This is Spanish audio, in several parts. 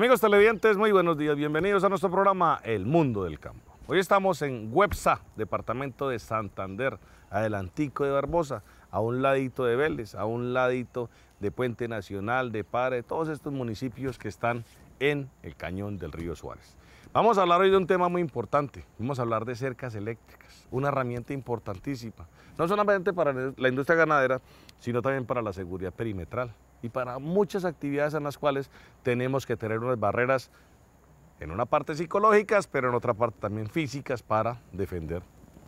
Amigos televidentes, muy buenos días. Bienvenidos a nuestro programa El Mundo del Campo. Hoy estamos en Websa, departamento de Santander, adelantico de Barbosa, a un ladito de Vélez, a un ladito de Puente Nacional, de Padre, todos estos municipios que están en el cañón del río Suárez. Vamos a hablar hoy de un tema muy importante. Vamos a hablar de cercas eléctricas, una herramienta importantísima, no solamente para la industria ganadera, sino también para la seguridad perimetral y para muchas actividades en las cuales tenemos que tener unas barreras en una parte psicológicas, pero en otra parte también físicas para defender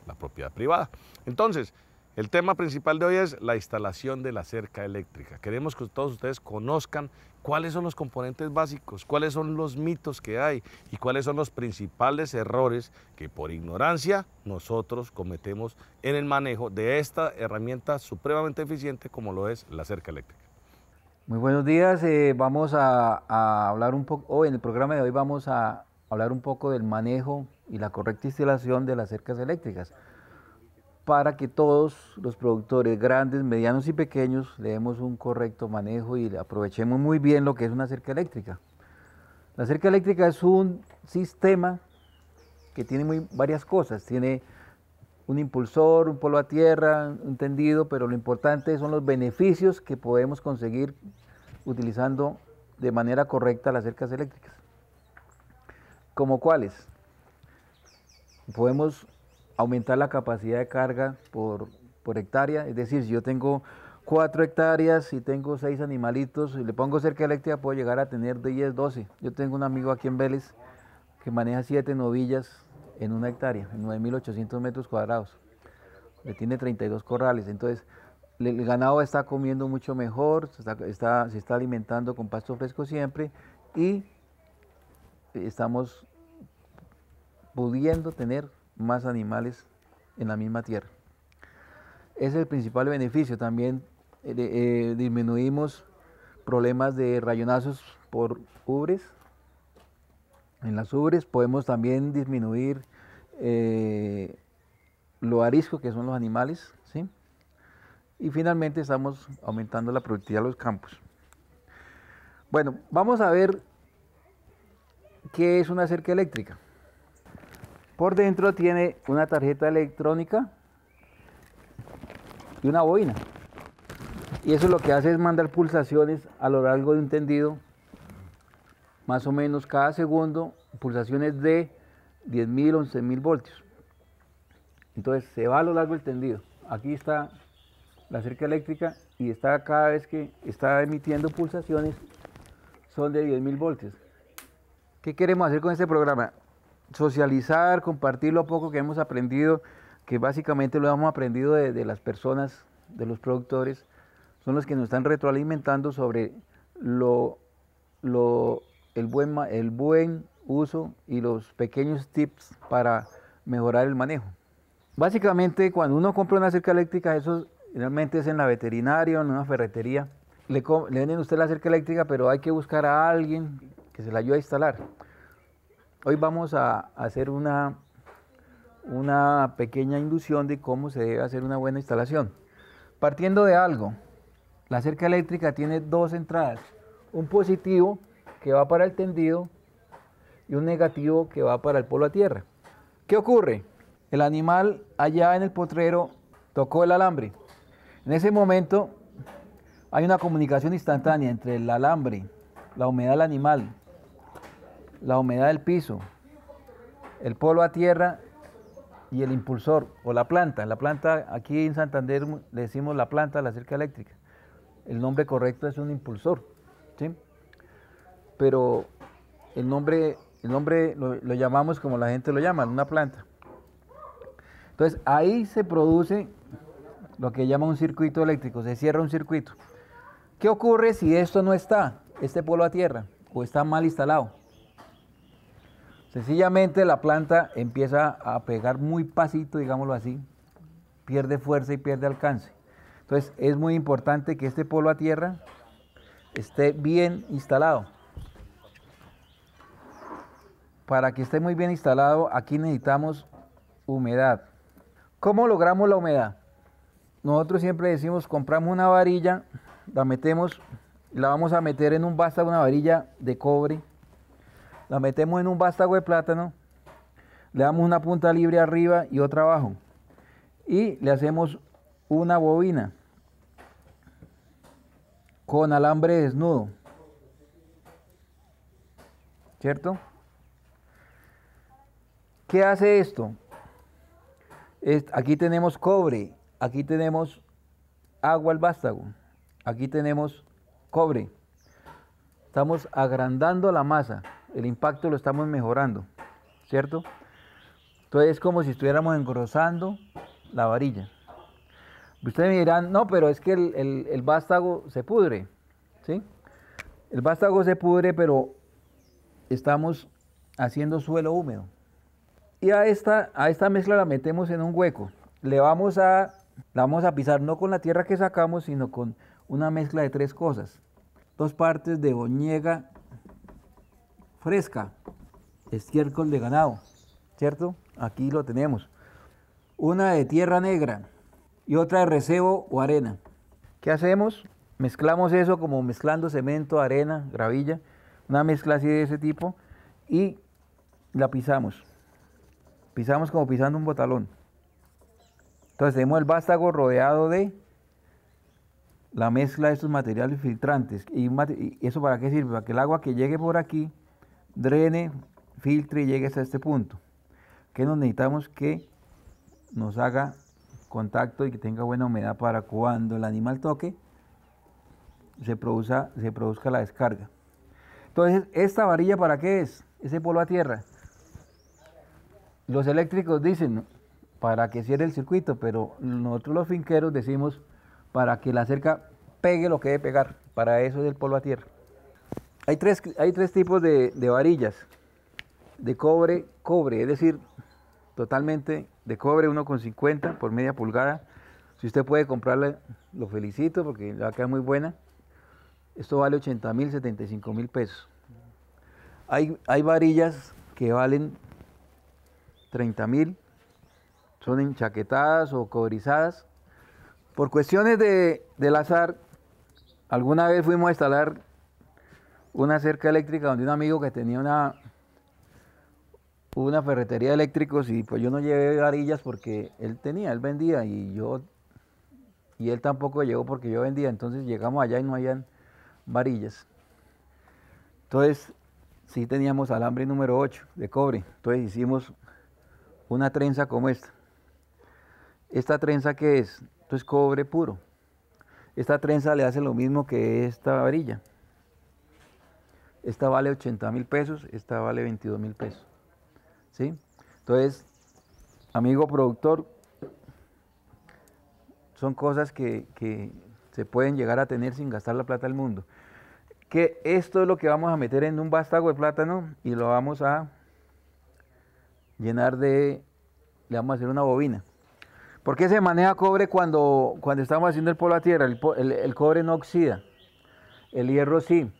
la propiedad privada. Entonces, el tema principal de hoy es la instalación de la cerca eléctrica. Queremos que todos ustedes conozcan cuáles son los componentes básicos, cuáles son los mitos que hay y cuáles son los principales errores que por ignorancia nosotros cometemos en el manejo de esta herramienta supremamente eficiente como lo es la cerca eléctrica. Muy buenos días. Eh, vamos a, hablar un poco, hoy en el programa de hoy vamos a hablar un poco del manejo y la correcta instalación de las cercas eléctricas para que todos los productores, grandes, medianos y pequeños, le demos un correcto manejo y aprovechemos muy bien lo que es una cerca eléctrica. La cerca eléctrica es un sistema que tiene muy, varias cosas. Tiene un impulsor, un polo a tierra, entendido pero lo importante son los beneficios que podemos conseguir utilizando de manera correcta las cercas eléctricas. ¿Como cuáles? Podemos aumentar la capacidad de carga por, hectárea, es decir, si yo tengo cuatro hectáreas y tengo seis animalitos y le pongo cerca eléctrica puedo llegar a tener de 10, 12. Yo tengo un amigo aquí en Vélez que maneja siete novillas en una hectárea, 9.800 metros cuadrados. Le tiene 32 corrales, entonces el ganado está comiendo mucho mejor, se está, se está alimentando con pasto fresco siempre y estamos pudiendo tener más animales en la misma tierra. Es el principal beneficio. También eh, eh, disminuimos problemas de rayonazos por ubres, en las ubres. Podemos también disminuir eh, lo arisco que son los animales. ¿sí? Y finalmente estamos aumentando la productividad de los campos. Bueno, vamos a ver qué es una cerca eléctrica. Por dentro tiene una tarjeta electrónica y una boina. Y eso lo que hace es mandar pulsaciones a lo largo de un tendido más o menos cada segundo pulsaciones de 10.000, 11.000 voltios. Entonces se va a lo largo del tendido. Aquí está la cerca eléctrica y está cada vez que está emitiendo pulsaciones son de 10.000 voltios. ¿Qué queremos hacer con este programa? Socializar, compartir lo poco que hemos aprendido, que básicamente lo hemos aprendido de, las personas, de los productores, son los que nos están retroalimentando sobre lo, lo el buen, el buen uso y los pequeños tips para mejorar el manejo. Básicamente, cuando uno compra una cerca eléctrica, eso realmente es en la veterinaria o en una ferretería. Le, le venden usted la cerca eléctrica, pero hay que buscar a alguien que se la ayude a instalar. Hoy vamos a hacer una, una pequeña inducción de cómo se debe hacer una buena instalación. Partiendo de algo, la cerca eléctrica tiene dos entradas, un positivo que va para el tendido y un negativo que va para el polo a tierra. ¿Qué ocurre? El animal allá en el potrero tocó el alambre. En ese momento hay una comunicación instantánea entre el alambre, la humedad del animal, la humedad del piso, el polo a tierra y el impulsor o la planta. La planta, aquí en Santander le decimos la planta la cerca eléctrica. El nombre correcto es un impulsor. ¿sí? pero el nombre, el nombre lo, llamamos como la gente lo llama, una planta. Entonces ahí se produce lo que llama un circuito eléctrico, se cierra un circuito. ¿Qué ocurre si esto no está, este polo a tierra, o está mal instalado? Sencillamente la planta empieza a pegar muy pasito, digámoslo así, pierde fuerza y pierde alcance. Entonces es muy importante que este polo a tierra esté bien instalado para que esté muy bien instalado, aquí necesitamos humedad. ¿Cómo logramos la humedad? Nosotros siempre decimos, compramos una varilla, la metemos, la vamos a meter en un vástago, una varilla de cobre, la metemos en un vástago de plátano, le damos una punta libre arriba y otra abajo, y le hacemos una bobina con alambre desnudo, ¿cierto? ¿Qué hace esto? aquí tenemos cobre, aquí tenemos agua al vástago, aquí tenemos cobre. Estamos agrandando la masa, el impacto lo estamos mejorando, ¿cierto? Entonces es como si estuviéramos engrosando la varilla. Ustedes me dirán, no, pero es que el, el vástago se pudre, ¿sí? El vástago se pudre, pero estamos haciendo suelo húmedo. Y a esta, a esta mezcla la metemos en un hueco. Le vamos a, la vamos a pisar no con la tierra que sacamos, sino con una mezcla de tres cosas. Dos partes de boñega fresca, estiércol de ganado, ¿cierto? Aquí lo tenemos. Una de tierra negra y otra de recebo o arena. ¿Qué hacemos? Mezclamos eso como mezclando cemento, arena, gravilla, una mezcla así de ese tipo y la pisamos. Pisamos como pisando un botalón. Entonces tenemos el vástago rodeado de la mezcla de estos materiales filtrantes. ¿Y, eso para qué sirve? Para que el agua que llegue por aquí drene, filtre y llegue hasta este punto. Que nos necesitamos que nos haga contacto y que tenga buena humedad para cuando el animal toque se, produzca la descarga. Entonces, ¿esta varilla para qué es? Ese polvo a tierra los eléctricos dicen para que cierre el circuito, pero nosotros los finqueros decimos para que la cerca pegue lo que debe pegar. Para eso es el polvo a tierra. Hay tres, hay tres tipos de, varillas. De cobre, cobre, es decir, totalmente de cobre 1,50 por media pulgada. Si usted puede comprarla, lo felicito porque la es muy buena. Esto vale 80 mil, 75 mil pesos. Hay, hay varillas que valen 30 mil, son enchaquetadas o cobrizadas. Por cuestiones de, del azar, alguna vez fuimos a instalar una cerca eléctrica donde un amigo que tenía una, una ferretería de eléctricos y pues yo no llevé varillas porque él tenía, él vendía y yo y él tampoco llegó porque yo vendía, entonces llegamos allá y no habían varillas. Entonces sí teníamos alambre número 8 de cobre, entonces hicimos una trenza como esta. ¿Esta trenza que es? Esto es cobre puro. Esta trenza le hace lo mismo que esta varilla. Esta vale 80 mil pesos, esta vale 22 mil pesos. ¿Sí? Entonces, amigo productor, son cosas que, que se pueden llegar a tener sin gastar la plata del mundo. Que esto es lo que vamos a meter en un vástago de plátano y lo vamos a llenar de, le vamos a hacer una bobina. ¿Por qué se maneja cobre cuando, cuando estamos haciendo el polo a tierra? El, cobre no oxida, el hierro sí.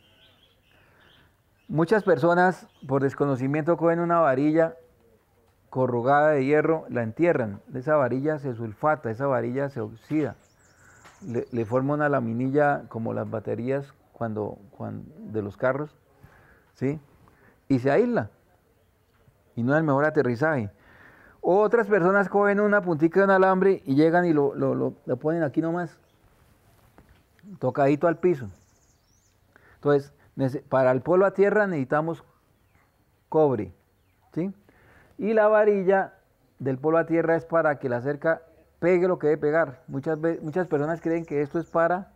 Muchas personas por desconocimiento cogen una varilla corrugada de hierro, la entierran. Esa varilla se sulfata, esa varilla se oxida. Le, forma una laminilla como las baterías cuando, cuando, de los carros, ¿sí? Y se aísla y no es el mejor aterrizaje. Otras personas cogen una puntica de un alambre y llegan y lo, ponen aquí nomás, tocadito al piso. Entonces, para el polo a tierra necesitamos cobre, ¿sí? Y la varilla del polo a tierra es para que la cerca pegue lo que debe pegar. Muchas, muchas personas creen que esto es para,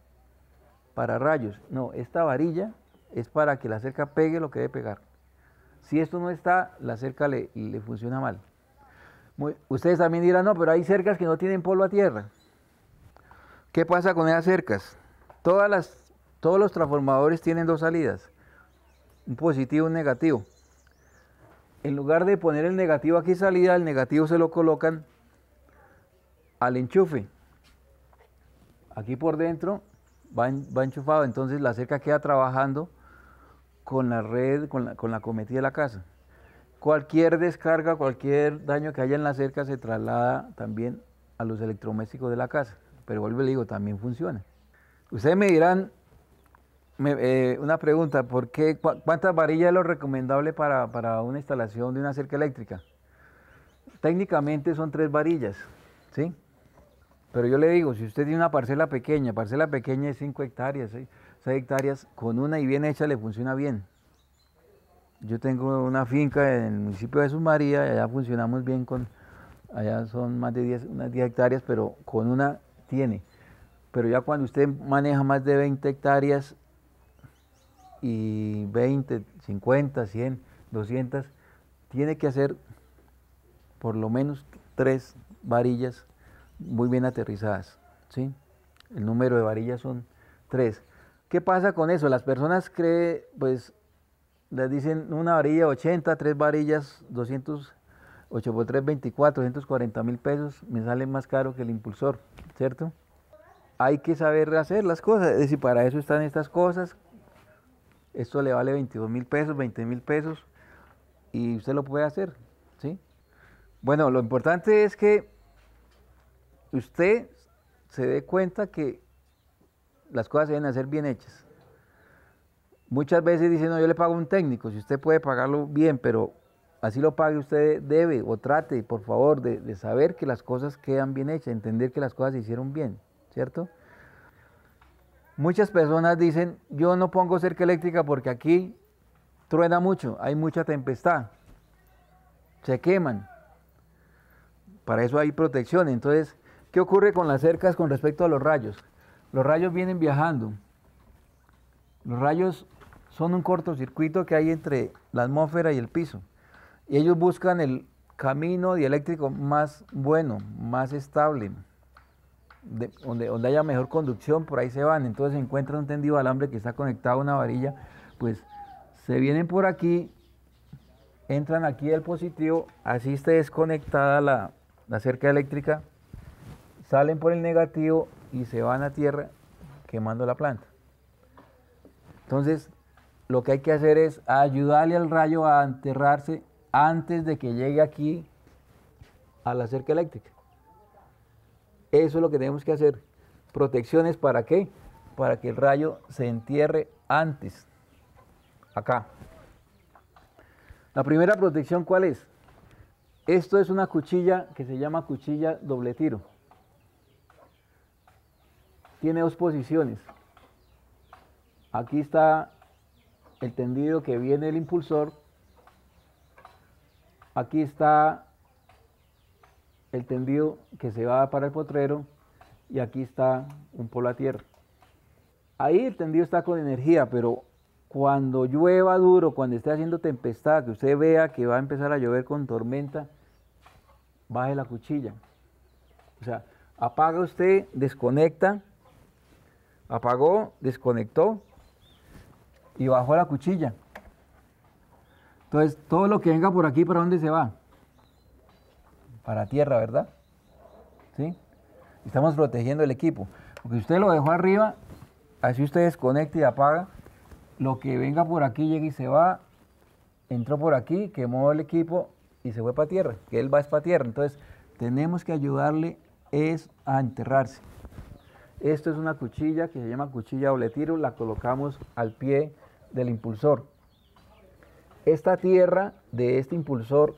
para rayos. No, esta varilla es para que la cerca pegue lo que debe pegar. Si esto no está, la cerca le, funciona mal. ustedes también dirán, no, pero hay cercas que no tienen polvo a tierra. ¿Qué pasa con esas cercas? todos los transformadores tienen dos salidas, un positivo y un negativo. En lugar de poner el negativo aquí salida, el negativo se lo colocan al enchufe. Aquí por dentro va enchufado, entonces la cerca queda trabajando con la red, con la, con la cometida de la casa. Cualquier descarga, cualquier daño que haya en la cerca se traslada también a los electrodomésticos de la casa. Pero vuelvo y digo, también funciona. Ustedes me dirán, eh, una pregunta, ¿por qué, ¿cuántas varillas es lo recomendable para, para, una instalación de una cerca eléctrica? Técnicamente son tres varillas, ¿sí? Pero yo le digo, si usted tiene una parcela pequeña, parcela pequeña es 5 hectáreas, ¿sí? hectáreas, con una y bien hecha le funciona bien. Yo tengo una finca en el municipio de Sumaría, y allá funcionamos bien con, allá son más de 10, unas 10 hectáreas, pero con una tiene. Pero ya cuando usted maneja más de 20 hectáreas y 20, 50, 100, 200, tiene que hacer por lo menos tres varillas muy bien aterrizadas. ¿sí? El número de varillas son tres. ¿Qué pasa con eso? Las personas creen, pues, les dicen una varilla 80, tres varillas 200, por 3, 24, 240 mil pesos, me sale más caro que el impulsor, ¿cierto? Hay que saber hacer las cosas, es decir, para eso están estas cosas. Esto le vale 22 mil pesos, 20 mil pesos, y usted lo puede hacer, ¿sí? Bueno, lo importante es que usted se dé cuenta que las cosas deben ser bien hechas. Muchas veces dicen, no, yo le pago a un técnico, si usted puede pagarlo bien, pero así lo pague usted debe o trate, por favor, de saber que las cosas quedan bien hechas, entender que las cosas se hicieron bien, ¿cierto? Muchas personas dicen, yo no pongo cerca eléctrica porque aquí truena mucho, hay mucha tempestad, se queman. Para eso hay protección. Entonces, ¿qué ocurre con las cercas con respecto a los rayos? Los rayos vienen viajando. Los rayos son un cortocircuito que hay entre la atmósfera y el piso. Y ellos buscan el camino dieléctrico más bueno, más estable, donde, haya mejor conducción, por ahí se van. Entonces se encuentra un tendido alambre que está conectado a una varilla, pues se vienen por aquí, entran aquí el positivo, así está desconectada la, la cerca eléctrica, salen por el negativo, y se van a tierra quemando la planta. Entonces, lo que hay que hacer es ayudarle al rayo a enterrarse antes de que llegue aquí a la cerca eléctrica. Eso es lo que tenemos que hacer. Protecciones para qué? Para que el rayo se entierre antes. Acá. La primera protección, ¿cuál es? Esto es una cuchilla que se llama cuchilla doble tiro tiene dos posiciones. Aquí está el tendido que viene el impulsor. Aquí está el tendido que se va para el potrero. Y aquí está un polo a tierra. Ahí el tendido está con energía, pero cuando llueva duro, cuando esté haciendo tempestad, que usted vea que va a empezar a llover con tormenta, baje la cuchilla. O sea, apaga usted, desconecta Apagó, desconectó y bajó la cuchilla. Entonces, todo lo que venga por aquí, ¿para dónde se va? Para tierra, ¿verdad? ¿Sí? Estamos protegiendo el equipo. Porque usted lo dejó arriba, así usted desconecta y apaga. Lo que venga por aquí llega y se va. Entró por aquí, quemó el equipo y se fue para tierra. Que él va es para tierra. Entonces, tenemos que ayudarle es a enterrarse. Esto es una cuchilla que se llama cuchilla doble tiro, la colocamos al pie del impulsor. Esta tierra de este impulsor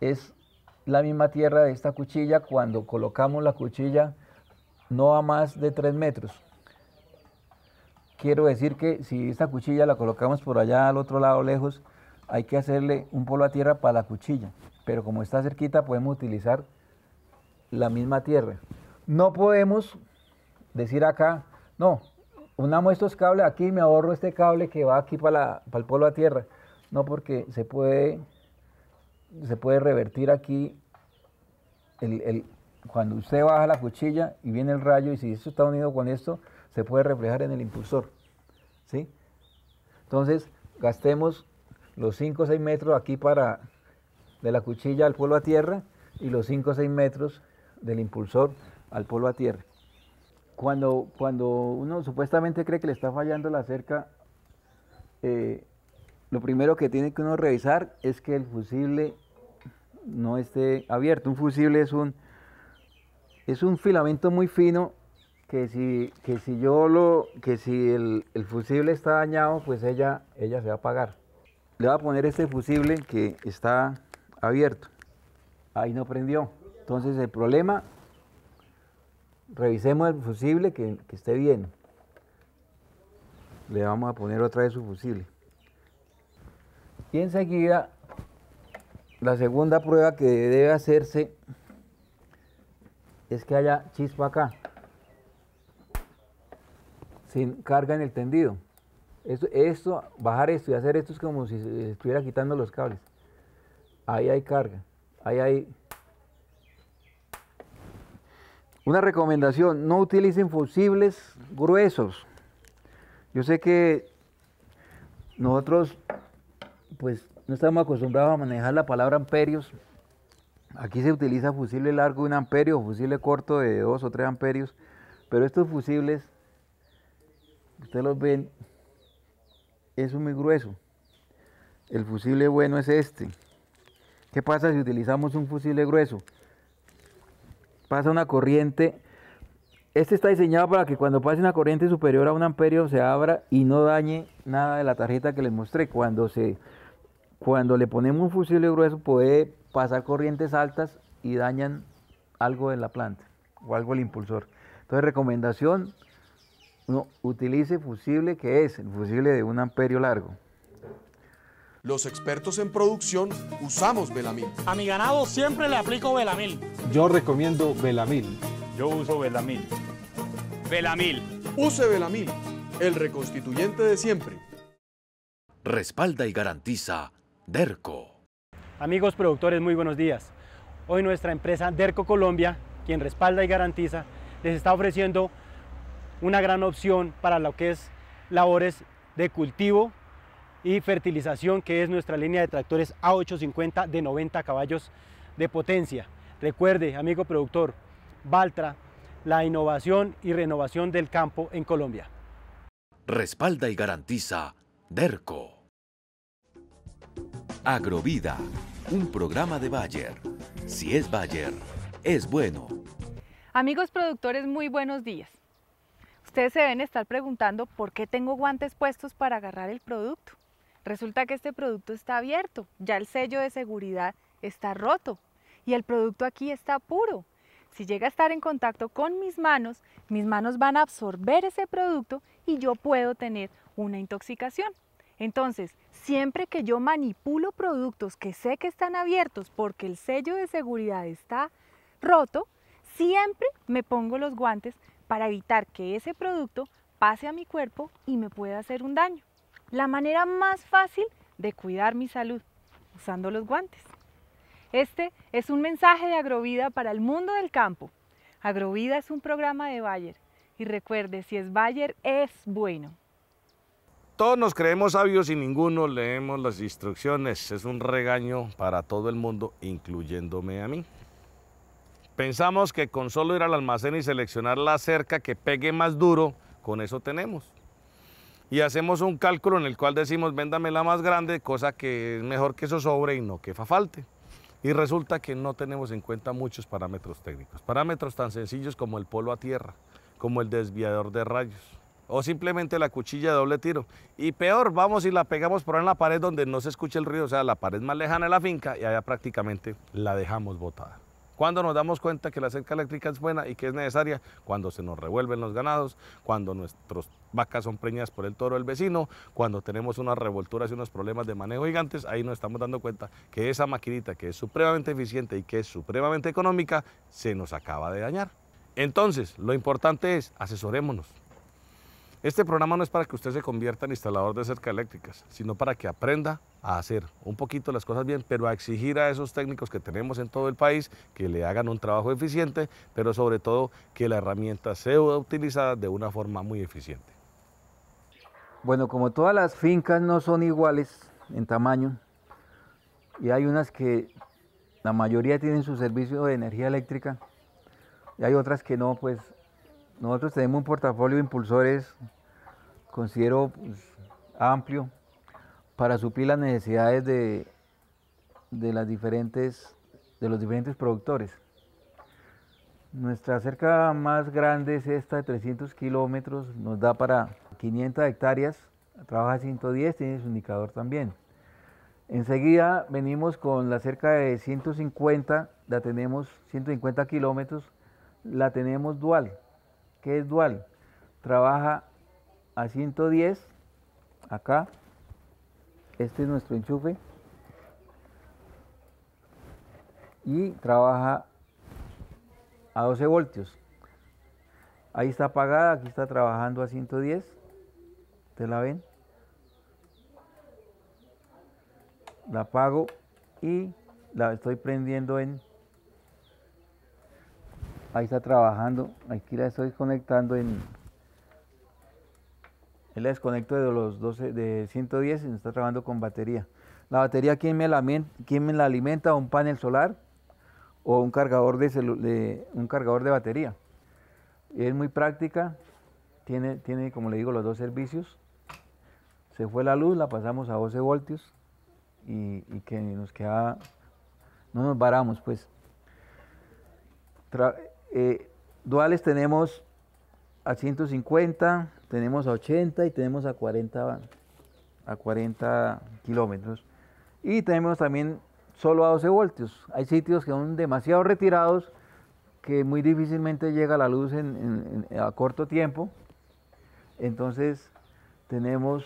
es la misma tierra de esta cuchilla cuando colocamos la cuchilla no a más de 3 metros. Quiero decir que si esta cuchilla la colocamos por allá al otro lado lejos, hay que hacerle un polo a tierra para la cuchilla, pero como está cerquita podemos utilizar la misma tierra. No podemos decir acá, no, unamos estos cables aquí y me ahorro este cable que va aquí para, el polo a tierra. No, porque se puede, se puede revertir aquí cuando usted baja la cuchilla y viene el rayo y si esto está unido con esto, se puede reflejar en el impulsor. ¿sí? Entonces, gastemos los 5 o 6 metros aquí para de la cuchilla al polo a tierra y los 5 o 6 metros del impulsor al polvo a tierra. Cuando, cuando uno supuestamente cree que le está fallando la cerca, eh, lo primero que tiene que uno revisar es que el fusible no esté abierto. Un fusible es un, es un filamento muy fino que si, si yo lo, que si el, fusible está dañado, pues ella, ella se va a apagar. Le voy a poner este fusible que está abierto. Ahí no prendió. Entonces el problema revisemos el fusible que, esté bien. Le vamos a poner otra vez su fusible. Y enseguida, la segunda prueba que debe hacerse es que haya chispa acá, sin carga en el tendido. esto, bajar esto y hacer esto es como si estuviera quitando los cables. Ahí hay carga, ahí hay una recomendación, no utilicen fusibles gruesos. Yo sé que nosotros, pues, no estamos acostumbrados a manejar la palabra amperios. Aquí se utiliza fusible largo de un amperio, fusible corto de dos o tres amperios. Pero estos fusibles, ustedes los ven, es muy grueso. El fusible bueno es este. ¿Qué pasa si utilizamos un fusible grueso? pasa una corriente. Este está diseñado para que cuando pase una corriente superior a un amperio se abra y no dañe nada de la tarjeta que les mostré. Cuando, se, cuando le ponemos un fusible grueso puede pasar corrientes altas y dañan algo de la planta o algo el impulsor. Entonces recomendación, no, utilice fusible que es el fusible de un amperio largo. Los expertos en producción usamos Velamil. A mi ganado siempre le aplico Velamil. Yo recomiendo Velamil. Yo uso Velamil. Velamil. Use Velamil, el reconstituyente de siempre. Respalda y garantiza DERCO. Amigos productores, muy buenos días. Hoy nuestra empresa DERCO Colombia, quien respalda y garantiza, les está ofreciendo una gran opción para lo que es labores de cultivo y fertilización, que es nuestra línea de tractores A850 de 90 caballos de potencia. Recuerde, amigo productor, Valtra, la innovación y renovación del campo en Colombia. Respalda y garantiza DERCO. Agrovida, un programa de Bayer. Si es Bayer, es bueno. Amigos productores, muy buenos días. Ustedes se deben estar preguntando por qué tengo guantes puestos para agarrar el producto. Resulta que este producto está abierto, ya el sello de seguridad está roto y el producto aquí está puro. Si llega a estar en contacto con mis manos, mis manos van a absorber ese producto y yo puedo tener una intoxicación. Entonces, siempre que yo manipulo productos que sé que están abiertos porque el sello de seguridad está roto, siempre me pongo los guantes para evitar que ese producto pase a mi cuerpo y me pueda hacer un daño la manera más fácil de cuidar mi salud, usando los guantes. Este es un mensaje de Agrovida para el mundo del campo. Agrovida es un programa de Bayer y recuerde, si es Bayer, es bueno. Todos nos creemos sabios y ninguno leemos las instrucciones. Es un regaño para todo el mundo, incluyéndome a mí. Pensamos que con solo ir al almacén y seleccionar la cerca que pegue más duro, con eso tenemos y hacemos un cálculo en el cual decimos, véndame la más grande, cosa que es mejor que eso sobre y no que fa falte. Y resulta que no tenemos en cuenta muchos parámetros técnicos, parámetros tan sencillos como el polo a tierra, como el desviador de rayos, o simplemente la cuchilla de doble tiro. Y peor, vamos y la pegamos por en la pared donde no se escucha el ruido, o sea, la pared más lejana de la finca y allá prácticamente la dejamos botada. Cuando nos damos cuenta que la cerca eléctrica es buena y que es necesaria? Cuando se nos revuelven los ganados, cuando nuestras vacas son preñadas por el toro del vecino, cuando tenemos unas revolturas y unos problemas de manejo gigantes, ahí nos estamos dando cuenta que esa maquinita que es supremamente eficiente y que es supremamente económica, se nos acaba de dañar. Entonces, lo importante es asesorémonos. Este programa no es para que usted se convierta en instalador de cerca eléctricas, sino para que aprenda a hacer un poquito las cosas bien, pero a exigir a esos técnicos que tenemos en todo el país que le hagan un trabajo eficiente, pero sobre todo que la herramienta sea utilizada de una forma muy eficiente. Bueno, como todas las fincas no son iguales en tamaño, y hay unas que la mayoría tienen su servicio de energía eléctrica, y hay otras que no, pues nosotros tenemos un portafolio de impulsores, considero pues, amplio, para suplir las necesidades de, de, de los diferentes productores. Nuestra cerca más grande es esta de 300 kilómetros, nos da para 500 hectáreas, trabaja 110, tiene su indicador también. Enseguida venimos con la cerca de 150, la tenemos 150 kilómetros, la tenemos dual, que es dual, trabaja a 110, acá, este es nuestro enchufe, y trabaja a 12 voltios. Ahí está apagada, aquí está trabajando a 110. te la ven? La apago y la estoy prendiendo en Ahí está trabajando. Aquí la estoy conectando en... Él la desconecto de los 12, de 110 y está trabajando con batería. La batería, ¿quién me la, alimenta? ¿Un panel solar o un cargador de, un cargador de batería? Es muy práctica. Tiene, tiene, como le digo, los dos servicios. Se fue la luz, la pasamos a 12 voltios y, que nos queda... No nos varamos, pues. Eh, duales tenemos a 150, tenemos a 80 y tenemos a 40, a 40 kilómetros. Y tenemos también solo a 12 voltios. Hay sitios que son demasiado retirados que muy difícilmente llega la luz a corto tiempo. Entonces tenemos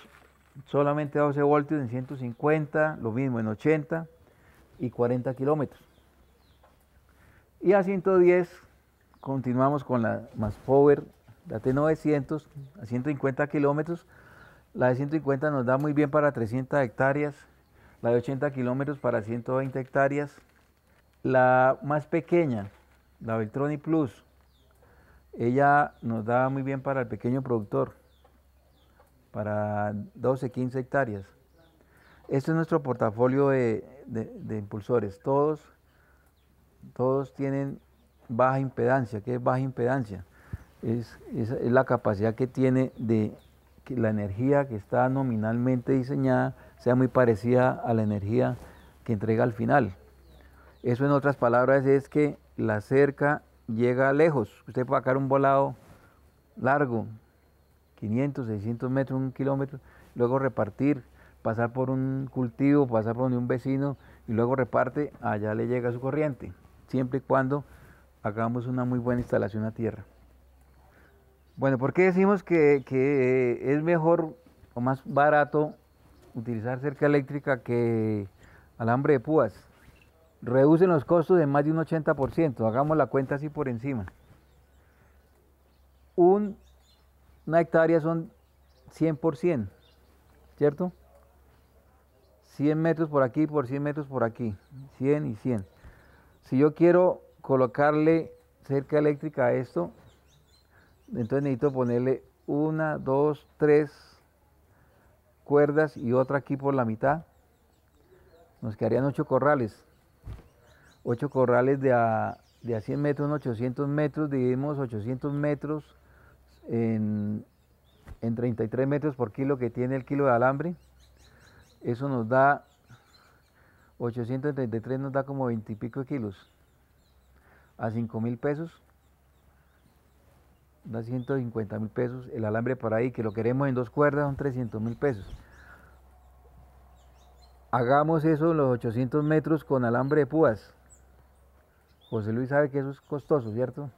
solamente a 12 voltios en 150, lo mismo en 80 y 40 kilómetros. Y a 110 Continuamos con la más power, la T900 a 150 kilómetros. La de 150 nos da muy bien para 300 hectáreas, la de 80 kilómetros para 120 hectáreas. La más pequeña, la Beltroni Plus, ella nos da muy bien para el pequeño productor, para 12, 15 hectáreas. Este es nuestro portafolio de, impulsores. Todos, todos tienen baja impedancia. ¿Qué es baja impedancia? Es, la capacidad que tiene de que la energía que está nominalmente diseñada sea muy parecida a la energía que entrega al final. Eso en otras palabras es que la cerca llega lejos. Usted puede sacar un volado largo, 500, 600 metros, un kilómetro, luego repartir, pasar por un cultivo, pasar por donde un vecino y luego reparte, allá le llega su corriente, siempre y cuando hagamos una muy buena instalación a tierra. Bueno, ¿por qué decimos que, es mejor o más barato utilizar cerca eléctrica que alambre de púas? Reducen los costos de más de un 80%, hagamos la cuenta así por encima. Un, una hectárea son 100%, ¿cierto? 100 metros por aquí, por 100 metros por aquí, 100 y 100. Si yo quiero colocarle cerca eléctrica a esto, entonces necesito ponerle una, dos, tres cuerdas y otra aquí por la mitad. Nos quedarían ocho corrales. Ocho corrales de a, 100 metros 800 metros, dividimos 800 metros en, en 33 metros por kilo que tiene el kilo de alambre. Eso nos da 833 nos da como 20 y pico de kilos a 5 mil pesos, da 150 mil pesos. El alambre por ahí, que lo queremos en dos cuerdas, son 300 mil pesos. Hagamos eso los 800 metros con alambre de púas. José Luis sabe que eso es costoso, ¿cierto?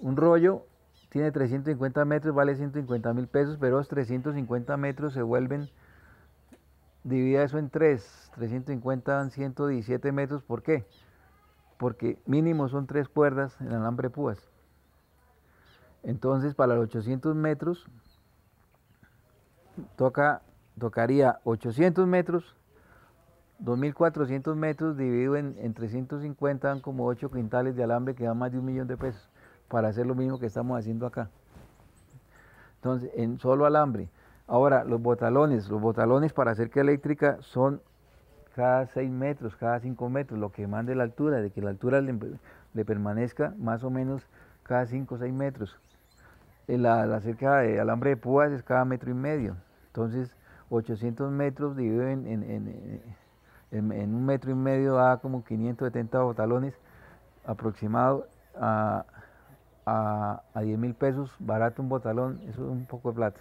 Un rollo tiene 350 metros, vale 150 mil pesos, pero los 350 metros se vuelven, divida eso en tres 350 dan 117 metros, ¿por qué? porque mínimo son tres cuerdas en alambre púas. Entonces, para los 800 metros, toca, tocaría 800 metros, 2400 metros dividido en, en 350, dan como 8 quintales de alambre que da más de un millón de pesos para hacer lo mismo que estamos haciendo acá. Entonces, en solo alambre. Ahora, los botalones, los botalones para hacer cerca eléctrica son cada 6 metros, cada 5 metros, lo que mande la altura, de que la altura le, permanezca más o menos cada 5 o 6 metros. La, la, cerca de alambre de púas es cada metro y medio. Entonces, 800 metros dividido en, un metro y medio da como 570 botalones aproximado a, a 10 mil pesos. Barato un botalón, eso es un poco de plata.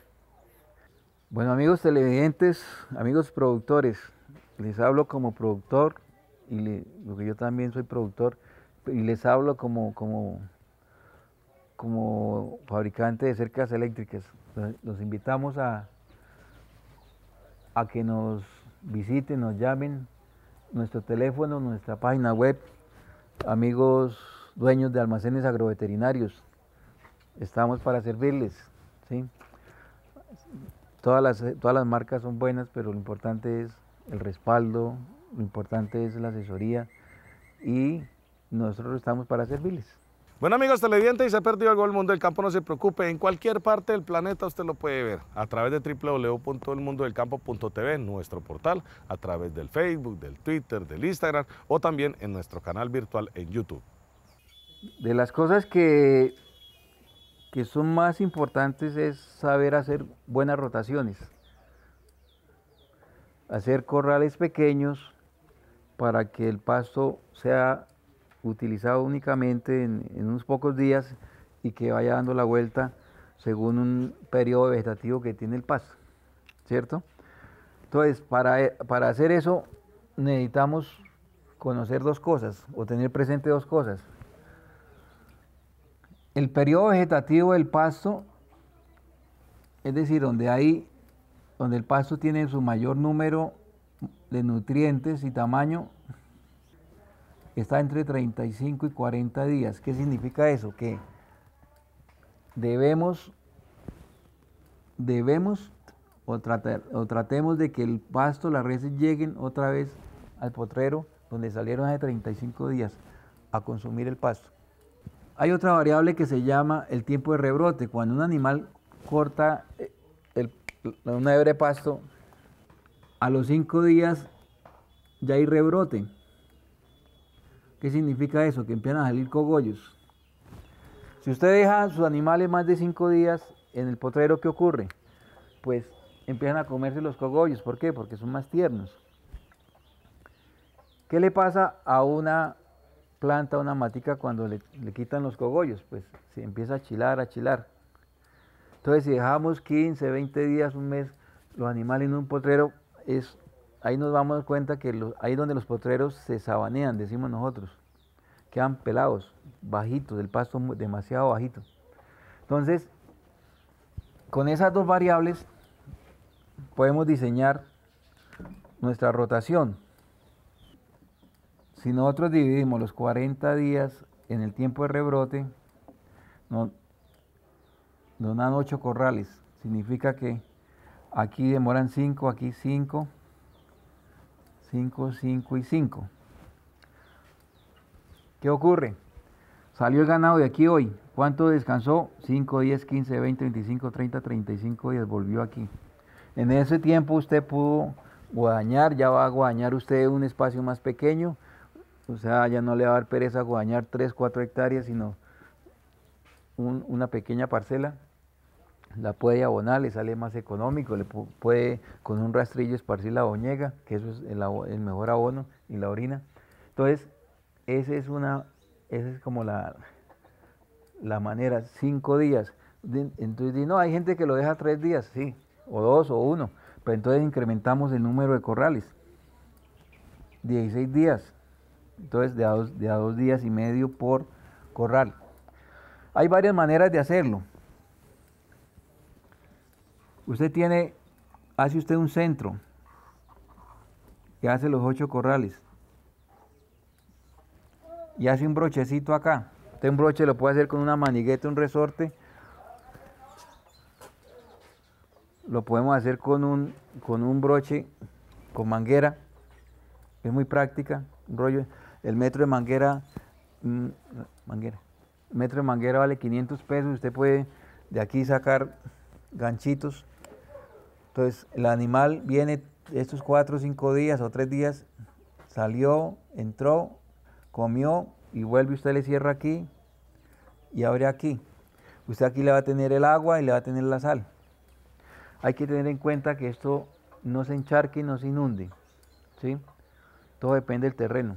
Bueno amigos televidentes, amigos productores, les hablo como productor, y porque yo también soy productor, y les hablo como, como, como fabricante de cercas eléctricas. Los invitamos a, a que nos visiten, nos llamen, nuestro teléfono, nuestra página web, amigos dueños de almacenes agroveterinarios. Estamos para servirles. ¿sí? Todas, las, todas las marcas son buenas, pero lo importante es el respaldo, lo importante es la asesoría y nosotros estamos para servirles. Bueno amigos televidentes, y se ha perdido algo del mundo del campo, no se preocupe, en cualquier parte del planeta usted lo puede ver a través de www.elmundodelcampo.tv, nuestro portal, a través del Facebook, del Twitter, del Instagram o también en nuestro canal virtual en YouTube. De las cosas que, que son más importantes es saber hacer buenas rotaciones hacer corrales pequeños para que el pasto sea utilizado únicamente en, unos pocos días y que vaya dando la vuelta según un periodo vegetativo que tiene el pasto, ¿cierto? Entonces, para, eh, para hacer eso necesitamos conocer dos cosas o tener presente dos cosas. El periodo vegetativo del pasto, es decir, donde hay donde el pasto tiene su mayor número de nutrientes y tamaño, está entre 35 y 40 días. ¿Qué significa eso? Que debemos, debemos o, o tratemos de que el pasto, las reses lleguen otra vez al potrero donde salieron hace 35 días a consumir el pasto. Hay otra variable que se llama el tiempo de rebrote. Cuando un animal corta una hebre pasto, a los cinco días ya hay rebrote. ¿Qué significa eso? Que empiezan a salir cogollos. Si usted deja a sus animales más de cinco días en el potrero, ¿qué ocurre? Pues empiezan a comerse los cogollos. ¿Por qué? Porque son más tiernos. ¿Qué le pasa a una planta, a una matica cuando le, le quitan los cogollos? Pues se empieza a chilar, a chilar. Entonces, si dejamos 15, 20 días, un mes, los animales en un potrero, es, ahí nos damos cuenta que ahí es donde los potreros se sabanean, decimos nosotros, quedan pelados, bajitos, el pasto demasiado bajito. Entonces, con esas dos variables podemos diseñar nuestra rotación. Si nosotros dividimos los 40 días en el tiempo de rebrote, no, donan ocho corrales. Significa que aquí demoran cinco, aquí cinco, cinco, cinco y cinco. ¿Qué ocurre? Salió el ganado de aquí hoy. ¿Cuánto descansó? 5, 10, 15, 20, 25, 30, 35 y Volvió aquí. En ese tiempo usted pudo guadañar, ya va a guadañar usted un espacio más pequeño. O sea, ya no le va a dar pereza guadañar 3, 4 hectáreas, sino un, una pequeña parcela la puede abonar, le sale más económico, le puede con un rastrillo esparcir la boñega, que eso es el, mejor abono y la orina. Entonces, esa es una, es como la, la manera, cinco días. Entonces, no, hay gente que lo deja tres días, sí, o dos o uno, pero entonces incrementamos el número de corrales. 16 días, entonces de a dos días y medio por corral. Hay varias maneras de hacerlo. Usted tiene, hace usted un centro y hace los ocho corrales y hace un brochecito acá. Usted un broche lo puede hacer con una manigueta, un resorte. Lo podemos hacer con un, con un broche, con manguera. Es muy práctica. rollo. El metro de manguera, mm, manguera. El metro de manguera vale 500 pesos. Usted puede de aquí sacar ganchitos entonces, el animal viene estos cuatro o cinco días o tres días, salió, entró, comió y vuelve, usted le cierra aquí y abre aquí. Usted aquí le va a tener el agua y le va a tener la sal. Hay que tener en cuenta que esto no se encharque y no se inunde. ¿sí? Todo depende del terreno.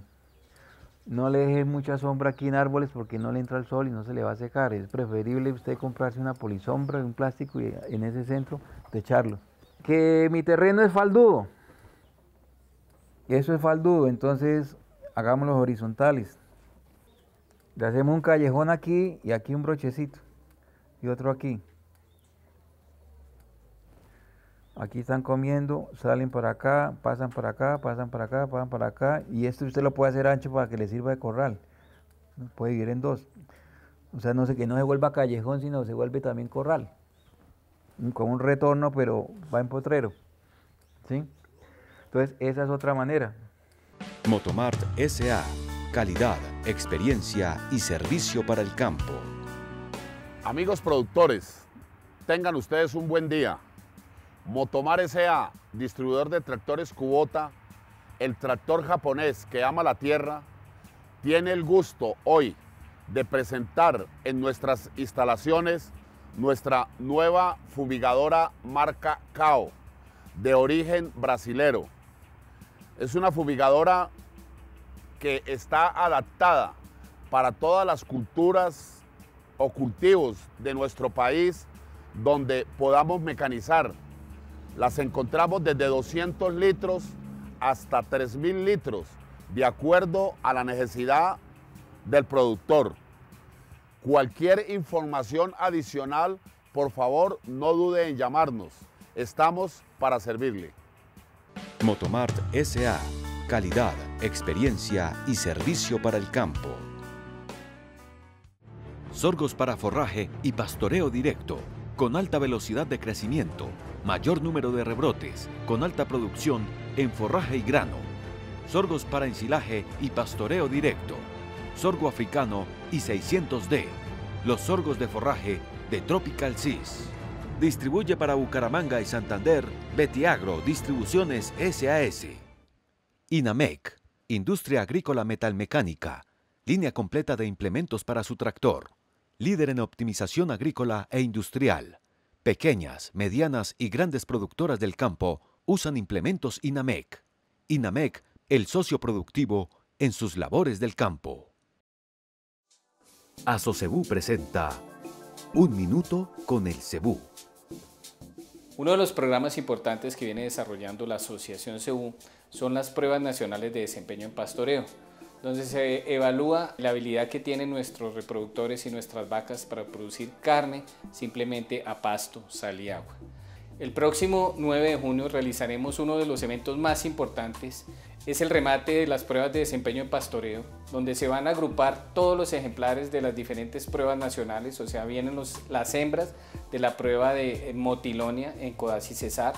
No le deje mucha sombra aquí en árboles porque no le entra el sol y no se le va a secar. Es preferible usted comprarse una polisombra, un plástico y en ese centro echarlo que mi terreno es faldudo. Eso es faldudo, entonces hagamos los horizontales. Le hacemos un callejón aquí y aquí un brochecito y otro aquí. Aquí están comiendo, salen para acá, pasan para acá, pasan para acá, pasan para acá. Y esto usted lo puede hacer ancho para que le sirva de corral. Puede ir en dos. O sea, no sé que no se vuelva callejón, sino se vuelve también corral con un retorno, pero va en potrero. ¿sí? Entonces, esa es otra manera. Motomart SA, calidad, experiencia y servicio para el campo. Amigos productores, tengan ustedes un buen día. Motomar S.A., distribuidor de tractores Kubota, el tractor japonés que ama la tierra, tiene el gusto hoy de presentar en nuestras instalaciones nuestra nueva fumigadora marca Cao, de origen brasilero. Es una fumigadora que está adaptada para todas las culturas o cultivos de nuestro país donde podamos mecanizar. Las encontramos desde 200 litros hasta 3.000 litros, de acuerdo a la necesidad del productor. Cualquier información adicional, por favor, no dude en llamarnos. Estamos para servirle. Motomart SA. Calidad, experiencia y servicio para el campo. Sorgos para forraje y pastoreo directo, con alta velocidad de crecimiento, mayor número de rebrotes, con alta producción en forraje y grano. Sorgos para ensilaje y pastoreo directo sorgo africano y 600D, los sorgos de forraje de Tropical Seas. Distribuye para Bucaramanga y Santander Betiagro Distribuciones SAS. INAMEC, Industria Agrícola Metalmecánica, línea completa de implementos para su tractor, líder en optimización agrícola e industrial. Pequeñas, medianas y grandes productoras del campo usan implementos INAMEC. INAMEC, el socio productivo en sus labores del campo. Asocebu presenta Un Minuto con el Cebú. Uno de los programas importantes que viene desarrollando la Asociación Cebú son las pruebas nacionales de desempeño en pastoreo, donde se evalúa la habilidad que tienen nuestros reproductores y nuestras vacas para producir carne simplemente a pasto, sal y agua. El próximo 9 de junio realizaremos uno de los eventos más importantes, es el remate de las pruebas de desempeño en pastoreo, donde se van a agrupar todos los ejemplares de las diferentes pruebas nacionales, o sea, vienen las hembras de la prueba de Motilonia en Codazzi Cesar,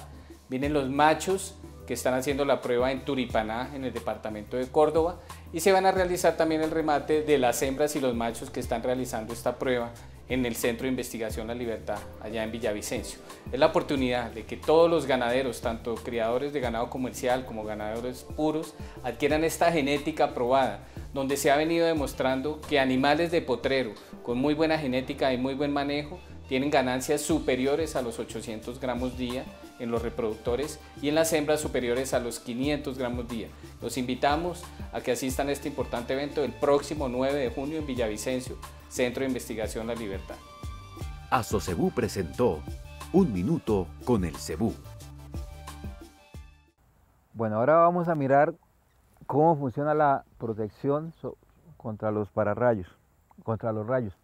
vienen los machos que están haciendo la prueba en Turipaná, en el departamento de Córdoba, y se van a realizar también el remate de las hembras y los machos que están realizando esta prueba en el Centro de Investigación La Libertad, allá en Villavicencio. Es la oportunidad de que todos los ganaderos, tanto criadores de ganado comercial como ganaderos puros, adquieran esta genética probada, donde se ha venido demostrando que animales de potrero con muy buena genética y muy buen manejo tienen ganancias superiores a los 800 gramos día en los reproductores y en las hembras superiores a los 500 gramos día. Los invitamos a que asistan a este importante evento el próximo 9 de junio en Villavicencio. Centro de Investigación La Libertad. Asocebu presentó Un Minuto con el Cebú. Bueno, ahora vamos a mirar cómo funciona la protección contra los pararrayos, contra los rayos.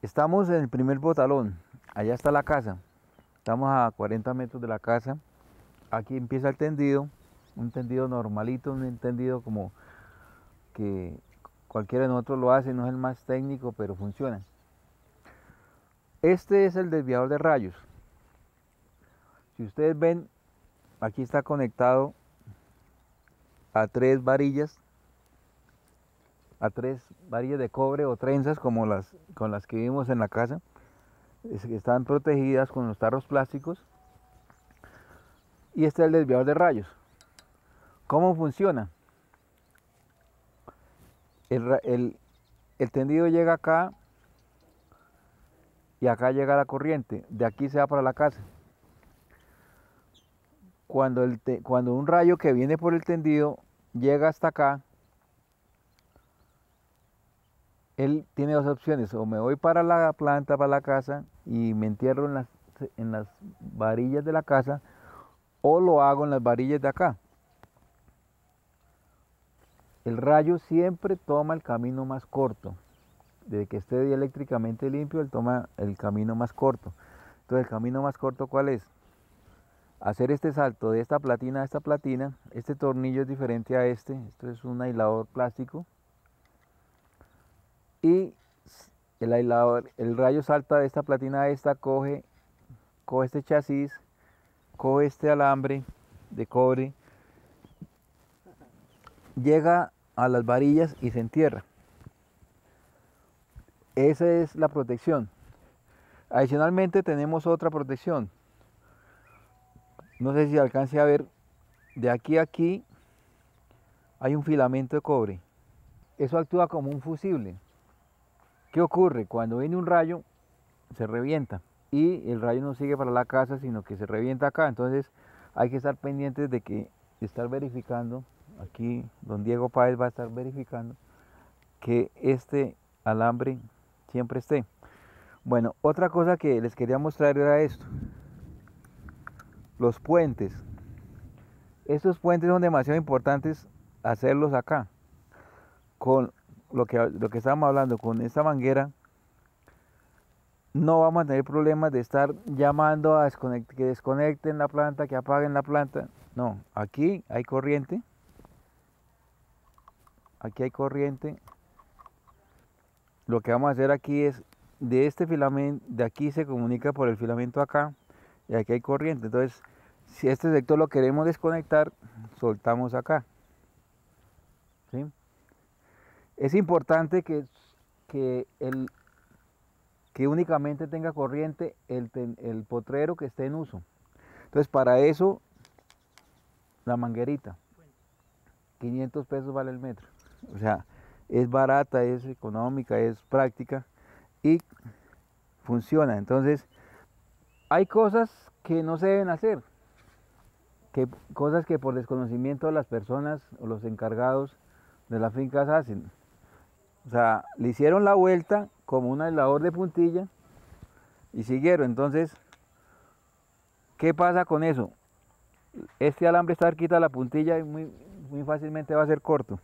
Estamos en el primer botalón, allá está la casa. Estamos a 40 metros de la casa. Aquí empieza el tendido, un tendido normalito, un tendido como que Cualquiera de nosotros lo hace, no es el más técnico, pero funciona. Este es el desviador de rayos. Si ustedes ven, aquí está conectado a tres varillas, a tres varillas de cobre o trenzas como las con las que vimos en la casa. que están protegidas con los tarros plásticos. Y este es el desviador de rayos. ¿Cómo funciona? el, tendido llega acá y acá llega la corriente, de aquí se va para la casa. Cuando, el cuando un rayo que viene por el tendido llega hasta acá, él tiene dos opciones, o me voy para la planta, para la casa, y me entierro en las varillas de la casa, o lo hago en las varillas de acá. El rayo siempre toma el camino más corto. Desde que esté dieléctricamente limpio, él toma el camino más corto. Entonces, el camino más corto, ¿cuál es? Hacer este salto de esta platina a esta platina. Este tornillo es diferente a este. Esto es un aislador plástico. Y el aislador, el rayo salta de esta platina a esta, coge, coge este chasis, coge este alambre de cobre llega a las varillas y se entierra. Esa es la protección. Adicionalmente tenemos otra protección. No sé si alcance a ver, de aquí a aquí hay un filamento de cobre. Eso actúa como un fusible. ¿Qué ocurre? Cuando viene un rayo, se revienta. Y el rayo no sigue para la casa, sino que se revienta acá. Entonces hay que estar pendientes de que estar verificando aquí don Diego Páez va a estar verificando que este alambre siempre esté. Bueno, otra cosa que les quería mostrar era esto. Los puentes. Estos puentes son demasiado importantes hacerlos acá. Con lo que, lo que estábamos hablando, con esta manguera, no vamos a tener problemas de estar llamando a que desconecten la planta, que apaguen la planta. No, aquí hay corriente aquí hay corriente lo que vamos a hacer aquí es de este filamento de aquí se comunica por el filamento acá y aquí hay corriente entonces si este sector lo queremos desconectar soltamos acá es importante que, que, el, que únicamente tenga corriente el, el potrero que esté en uso entonces para eso la manguerita 500 pesos vale el metro o sea, es barata, es económica, es práctica y funciona. Entonces, hay cosas que no se deben hacer, que, cosas que por desconocimiento las personas o los encargados de las fincas hacen. O sea, le hicieron la vuelta como un aislador de puntilla y siguieron. Entonces, ¿qué pasa con eso? Este alambre está arquita la puntilla y muy fácilmente va a ser corto.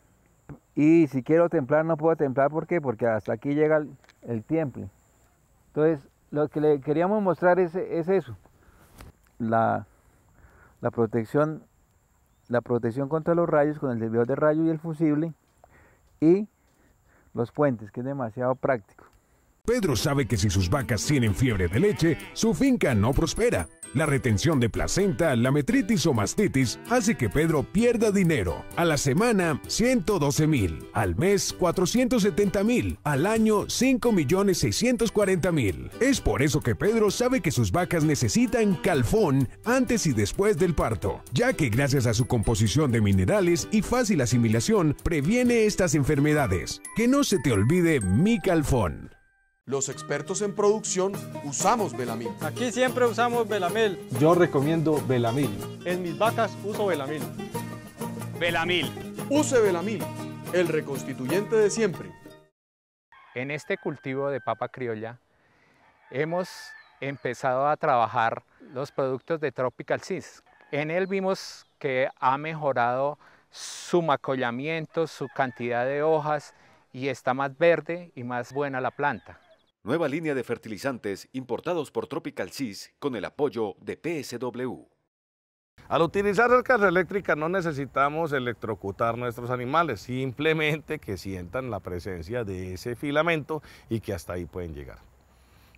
Y si quiero templar, no puedo templar. ¿Por qué? Porque hasta aquí llega el, temple. Entonces, lo que le queríamos mostrar es, eso. La, protección, la protección contra los rayos con el desvío de rayo y el fusible. Y los puentes, que es demasiado práctico. Pedro sabe que si sus vacas tienen fiebre de leche, su finca no prospera. La retención de placenta, la metritis o mastitis hace que Pedro pierda dinero. A la semana, 112 mil. Al mes, 470 mil. Al año, 5 millones 640 mil. Es por eso que Pedro sabe que sus vacas necesitan calfón antes y después del parto, ya que gracias a su composición de minerales y fácil asimilación, previene estas enfermedades. Que no se te olvide mi calfón. Los expertos en producción usamos Belamil. Aquí siempre usamos Belamil. Yo recomiendo Belamil. En mis vacas uso Belamil. Belamil. Use Belamil, el reconstituyente de siempre. En este cultivo de papa criolla hemos empezado a trabajar los productos de Tropical Seeds. En él vimos que ha mejorado su macollamiento, su cantidad de hojas y está más verde y más buena la planta. Nueva línea de fertilizantes importados por Tropical Seas con el apoyo de PSW. Al utilizar carga eléctrica no necesitamos electrocutar nuestros animales, simplemente que sientan la presencia de ese filamento y que hasta ahí pueden llegar.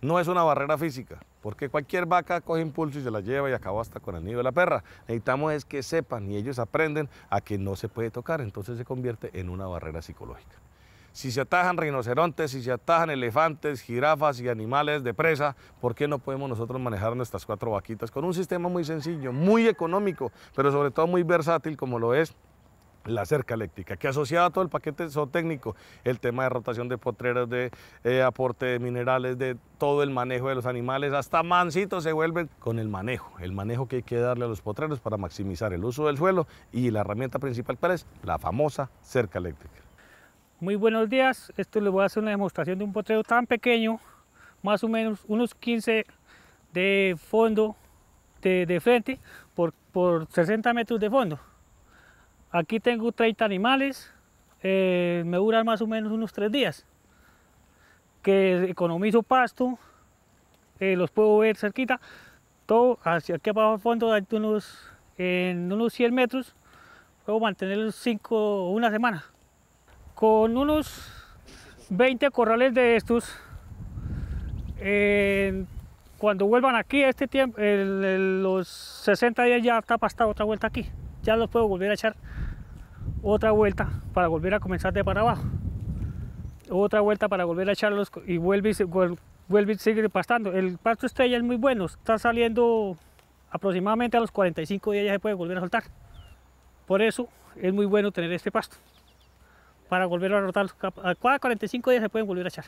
No es una barrera física, porque cualquier vaca coge impulso y se la lleva y acaba hasta con el nido de la perra. Necesitamos es que sepan y ellos aprenden a que no se puede tocar, entonces se convierte en una barrera psicológica. Si se atajan rinocerontes, si se atajan elefantes, jirafas y animales de presa, ¿por qué no podemos nosotros manejar nuestras cuatro vaquitas con un sistema muy sencillo, muy económico, pero sobre todo muy versátil como lo es la cerca eléctrica, que asociada a todo el paquete zootécnico, el tema de rotación de potreros, de eh, aporte de minerales, de todo el manejo de los animales, hasta mansitos se vuelven con el manejo, el manejo que hay que darle a los potreros para maximizar el uso del suelo y la herramienta principal para es la famosa cerca eléctrica. Muy buenos días, esto les voy a hacer una demostración de un potrero tan pequeño, más o menos unos 15 de fondo, de, frente, por, 60 metros de fondo. Aquí tengo 30 animales, eh, me duran más o menos unos 3 días, que economizo pasto, eh, los puedo ver cerquita, todo hacia aquí abajo al fondo, unos, en unos 100 metros, puedo mantenerlos 5 una semana con unos 20 corrales de estos cuando vuelvan aquí a este tiempo los 60 días ya está pastado otra vuelta aquí ya los puedo volver a echar otra vuelta para volver a comenzar de para abajo otra vuelta para volver a echarlos y vuelve y, seguir vuelve pastando el pasto estrella es muy bueno está saliendo aproximadamente a los 45 días ya se puede volver a soltar por eso es muy bueno tener este pasto para volver a rotar. cada 45 días se pueden volver a echar.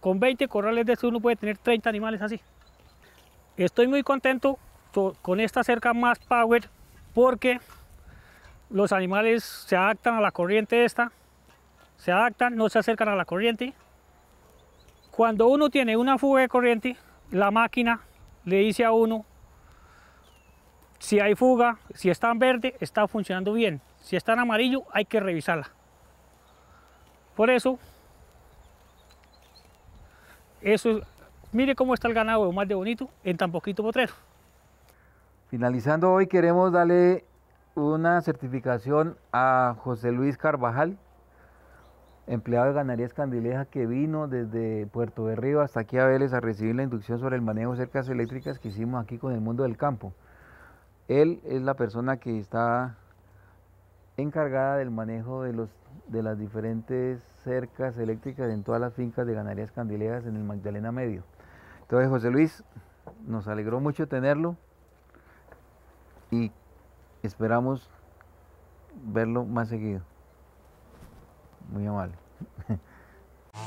Con 20 corrales de estos uno puede tener 30 animales así. Estoy muy contento con esta cerca más power porque los animales se adaptan a la corriente esta, se adaptan, no se acercan a la corriente. Cuando uno tiene una fuga de corriente, la máquina le dice a uno si hay fuga, si está en verde, está funcionando bien. Si está en amarillo, hay que revisarla. Por eso, eso mire cómo está el ganado más de bonito en tan poquito potrero. Finalizando hoy queremos darle una certificación a José Luis Carvajal, empleado de Ganarías Candileja que vino desde Puerto de hasta aquí a Vélez a recibir la inducción sobre el manejo de cercas eléctricas que hicimos aquí con el mundo del campo. Él es la persona que está encargada del manejo de, los, de las diferentes cercas eléctricas en todas las fincas de ganaderías candilejas en el Magdalena Medio. Entonces, José Luis, nos alegró mucho tenerlo y esperamos verlo más seguido. Muy amable.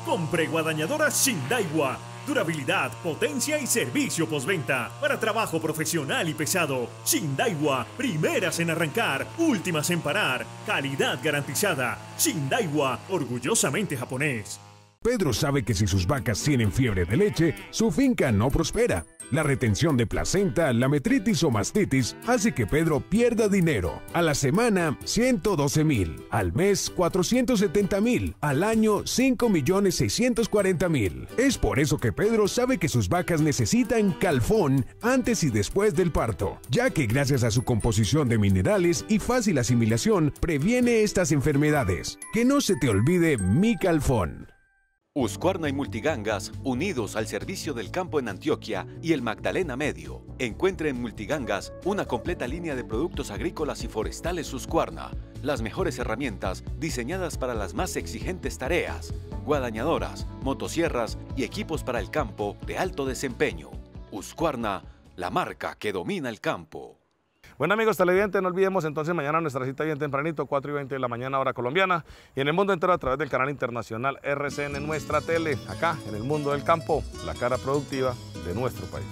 Compre guadañadoras Shindaiwa. Durabilidad, potencia y servicio postventa. Para trabajo profesional y pesado. Shindaiwa, primeras en arrancar, últimas en parar. Calidad garantizada. Shindaiwa, orgullosamente japonés. Pedro sabe que si sus vacas tienen fiebre de leche, su finca no prospera. La retención de placenta, la metritis o mastitis hace que Pedro pierda dinero. A la semana, 112 mil. Al mes, 470 mil. Al año, 5 millones 640 mil. Es por eso que Pedro sabe que sus vacas necesitan calfón antes y después del parto, ya que gracias a su composición de minerales y fácil asimilación, previene estas enfermedades. Que no se te olvide mi calfón. Uscuarna y Multigangas, unidos al servicio del campo en Antioquia y el Magdalena Medio. Encuentre en Multigangas una completa línea de productos agrícolas y forestales Uscuarna, las mejores herramientas diseñadas para las más exigentes tareas, guadañadoras, motosierras y equipos para el campo de alto desempeño. Uscuarna, la marca que domina el campo. Bueno, amigos televidentes, no olvidemos entonces mañana nuestra cita bien tempranito, 4 y 20 de la mañana, hora colombiana, y en el mundo entero a través del canal internacional RCN Nuestra Tele, acá en el mundo del campo, la cara productiva de nuestro país.